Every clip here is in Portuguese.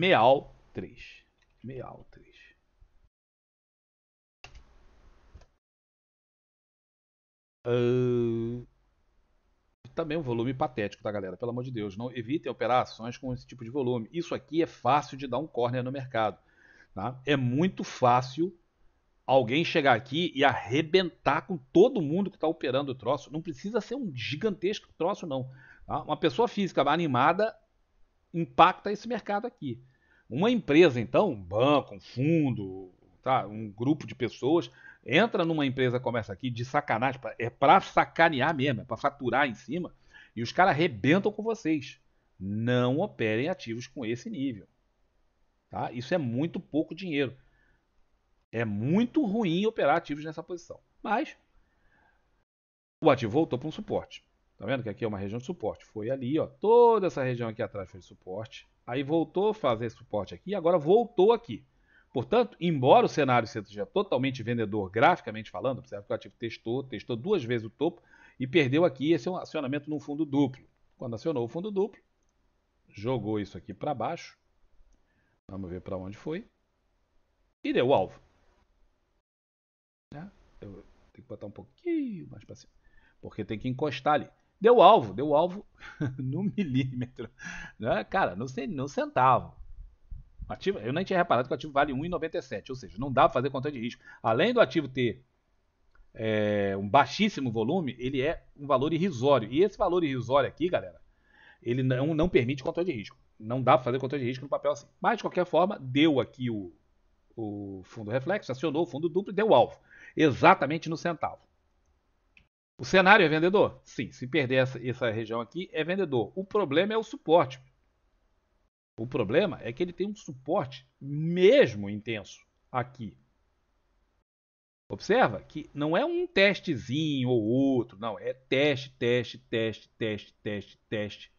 Meal 3. Meal 3. Uh... Ah, também um volume patético, tá, galera? Pelo amor de Deus, não evitem operar ações com esse tipo de volume. Isso aqui é fácil de dar um corner no mercado. Tá? É muito fácil alguém chegar aqui e arrebentar com todo mundo que está operando o troço. Não precisa ser um gigantesco troço, não. Tá? Uma pessoa física animada impacta esse mercado aqui. Uma empresa, então, um banco, um fundo, tá? um grupo de pessoas, entra numa empresa começa aqui de sacanagem, é para sacanear mesmo, é para faturar em cima, e os caras arrebentam com vocês. Não operem ativos com esse nível. Tá? Isso é muito pouco dinheiro. É muito ruim operar ativos nessa posição. Mas o ativo voltou para um suporte. Tá vendo que aqui é uma região de suporte. Foi ali, ó, toda essa região aqui atrás foi de suporte aí voltou a fazer suporte aqui, e agora voltou aqui. Portanto, embora o cenário seja totalmente vendedor graficamente falando, observa que o ativo testou, testou duas vezes o topo e perdeu aqui esse acionamento num fundo duplo. Quando acionou o fundo duplo, jogou isso aqui para baixo. Vamos ver para onde foi. E deu o alvo. Né? Eu tenho que botar um pouquinho mais para cima. Porque tem que encostar ali. Deu alvo, deu alvo no milímetro. Né? Cara, no, no centavo. Ativo, eu nem tinha reparado que o ativo vale 1,97, ou seja, não dá para fazer conta de risco. Além do ativo ter é, um baixíssimo volume, ele é um valor irrisório. E esse valor irrisório aqui, galera, ele não, não permite controle de risco. Não dá para fazer controle de risco no papel assim. Mas, de qualquer forma, deu aqui o, o fundo reflexo, acionou o fundo duplo e deu alvo. Exatamente no centavo. O cenário é vendedor? Sim, se perder essa, essa região aqui, é vendedor. O problema é o suporte. O problema é que ele tem um suporte mesmo intenso aqui. Observa que não é um testezinho ou outro, não. É teste, teste, teste, teste, teste, teste.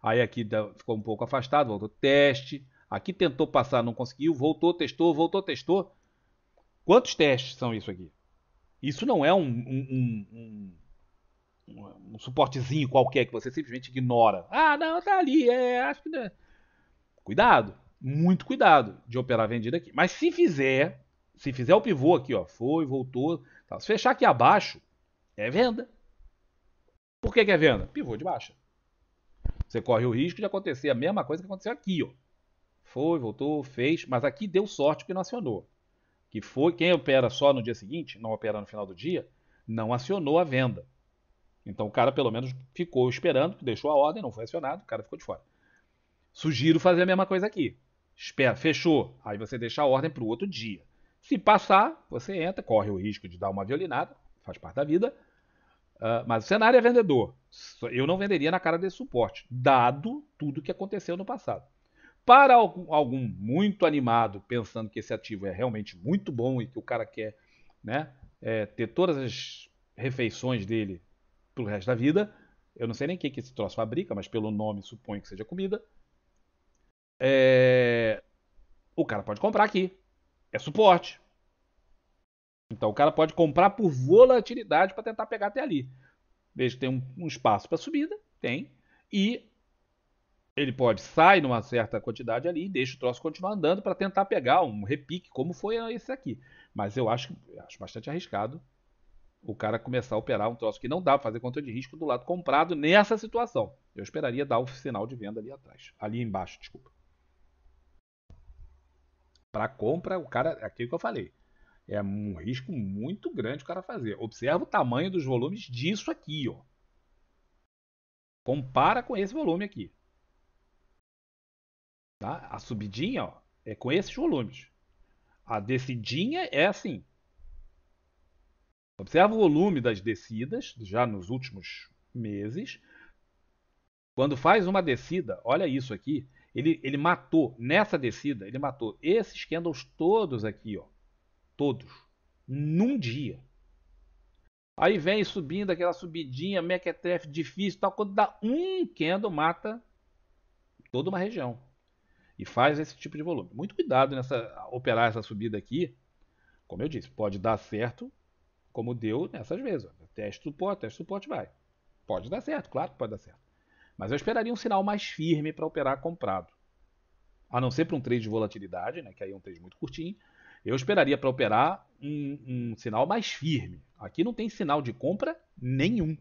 Aí aqui ficou um pouco afastado, voltou teste. Aqui tentou passar, não conseguiu, voltou, testou, voltou, testou. Quantos testes são isso aqui? Isso não é um, um, um, um um, um, suportezinho qualquer que você simplesmente ignora. Ah, não, tá ali, é, acho que. Não. É. Cuidado, muito cuidado de operar vendido aqui. Mas se fizer, se fizer o pivô aqui, ó, foi, voltou, tá, se fechar aqui abaixo, é venda. Por que, que é venda? Pivô de baixa. Você corre o risco de acontecer a mesma coisa que aconteceu aqui, ó. Foi, voltou, fez, mas aqui deu sorte que não acionou. Que foi quem opera só no dia seguinte, não opera no final do dia, não acionou a venda. Então o cara pelo menos ficou esperando, deixou a ordem, não foi acionado, o cara ficou de fora. Sugiro fazer a mesma coisa aqui. Espera, fechou. Aí você deixa a ordem para o outro dia. Se passar, você entra, corre o risco de dar uma violinada, faz parte da vida. Uh, mas o cenário é vendedor. Eu não venderia na cara desse suporte, dado tudo que aconteceu no passado. Para algum, algum muito animado, pensando que esse ativo é realmente muito bom e que o cara quer né, é, ter todas as refeições dele pelo resto da vida. Eu não sei nem o que, que esse troço fabrica, mas pelo nome suponho que seja comida. É... O cara pode comprar aqui. É suporte. Então o cara pode comprar por volatilidade para tentar pegar até ali. Desde que tem um, um espaço para subida, tem. E ele pode sair numa certa quantidade ali e deixa o troço continuar andando para tentar pegar um repique, como foi esse aqui. Mas eu acho, acho bastante arriscado o cara começar a operar um troço que não dá para fazer conta de risco do lado comprado nessa situação. Eu esperaria dar o sinal de venda ali atrás, ali embaixo, desculpa. Para compra, o cara, é aquilo que eu falei, é um risco muito grande o cara fazer. Observa o tamanho dos volumes disso aqui, ó. Compara com esse volume aqui. Tá? A subidinha, ó, é com esses volumes. A descidinha é assim, Observa o volume das descidas, já nos últimos meses. Quando faz uma descida, olha isso aqui, ele, ele matou, nessa descida, ele matou esses candles todos aqui, ó, todos, num dia. Aí vem subindo aquela subidinha, mequetrefe difícil tal. Quando dá um candle, mata toda uma região. E faz esse tipo de volume. Muito cuidado nessa operar essa subida aqui. Como eu disse, pode dar certo, como deu nessas vezes. Teste suporte, teste suporte, vai. Pode dar certo, claro que pode dar certo. Mas eu esperaria um sinal mais firme para operar comprado. A não ser para um trade de volatilidade, né, que aí é um trade muito curtinho, eu esperaria para operar um, um sinal mais firme. Aqui não tem sinal de compra nenhum.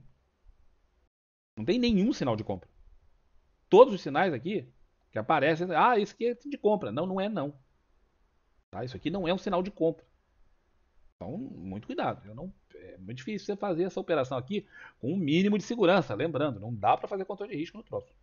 Não tem nenhum sinal de compra. Todos os sinais aqui que aparecem, ah, isso aqui é de compra. Não, não é não. Tá? Isso aqui não é um sinal de compra. Então, muito cuidado. Eu não, é muito difícil você fazer essa operação aqui com o um mínimo de segurança. Lembrando, não dá para fazer controle de risco no troço.